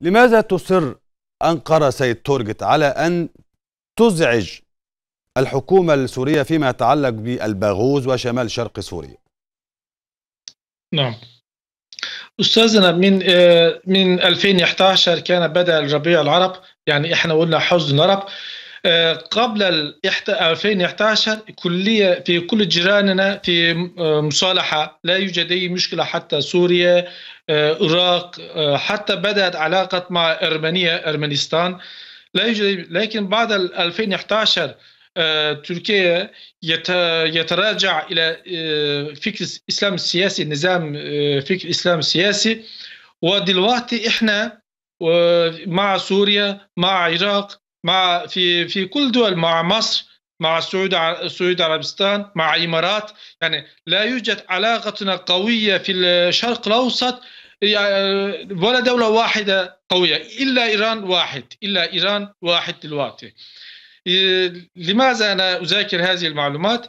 لماذا تصر أنقرة سيد تورجت على أن تزعج الحكومة السورية فيما يتعلق بالباغوز وشمال شرق سوريا نعم استاذنا من آه، من 2011 كان بدا الربيع العرب يعني احنا قلنا حزن العرب آه، قبل 2011 كلية في كل جيراننا في آه، مصالحة لا يوجد أي مشكلة حتى سوريا العراق آه، حتى بدأت علاقة مع أرمينيا أرمنستان لا يوجد لكن بعد 2011 تركيا يتراجع إلى فكر الإسلام السياسي نظام فكر الإسلام السياسي ودلوقتي إحنا مع سوريا مع العراق مع في في كل دول مع مصر مع السعود السعود عربستان مع الامارات يعني لا يوجد علاقتنا قويه في الشرق الاوسط ولا دوله واحده قويه الا ايران واحد الا ايران واحد دلوقتي لماذا انا اذاكر هذه المعلومات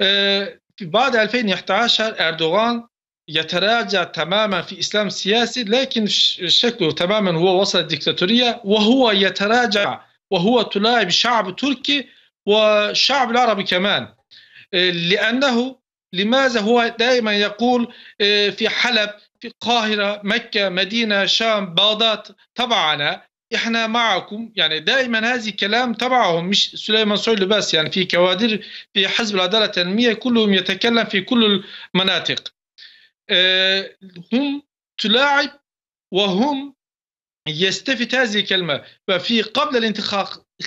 آه، بعد 2011 اردوغان يتراجع تماما في اسلام السياسي لكن شكله تماما هو وصل الدكتاتوريه وهو يتراجع وهو تلاعب شعب تركي والشعب العربي كمان آه، لأنه لماذا هو دائما يقول آه، في حلب في القاهرة مكة مدينة شام بغداد تبعنا احنا معكم يعني دائما هذه كلام تبعهم مش سليمان سويلو بس يعني في كوادر في حزب العداله التنميه كلهم يتكلم في كل المناطق آه، هم تلاعب وهم يستفت هذه الكلمة ففي قبل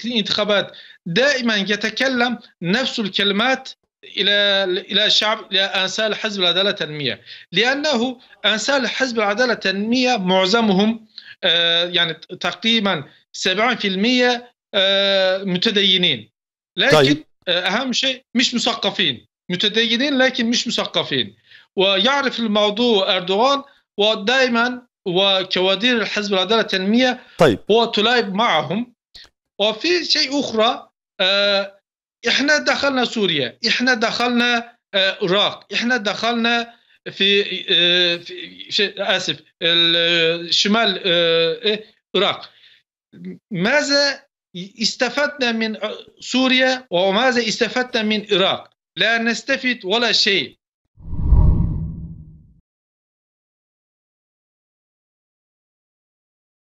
الانتخابات دائما يتكلم نفس الكلمات إلى إلى الشعب إلى أنسال حزب العدالة التنميه لأنه أنسال حزب العدالة التنميه معظمهم آه، يعني تقريبا 70% آه، متدينين لكن طيب. أهم شيء مش مثقفين متدينين لكن مش مثقفين ويعرف الموضوع أردوغان ودائما وكوادير الحزب العداله التنمية طيب وتلاعب معهم وفي شيء اخرى آه، احنا دخلنا سوريا احنا دخلنا آه، العراق احنا دخلنا في, آه، في اسف الشمال إيه، العراق ماذا استفدنا من سوريا وماذا استفدنا من العراق لا نستفيد ولا شيء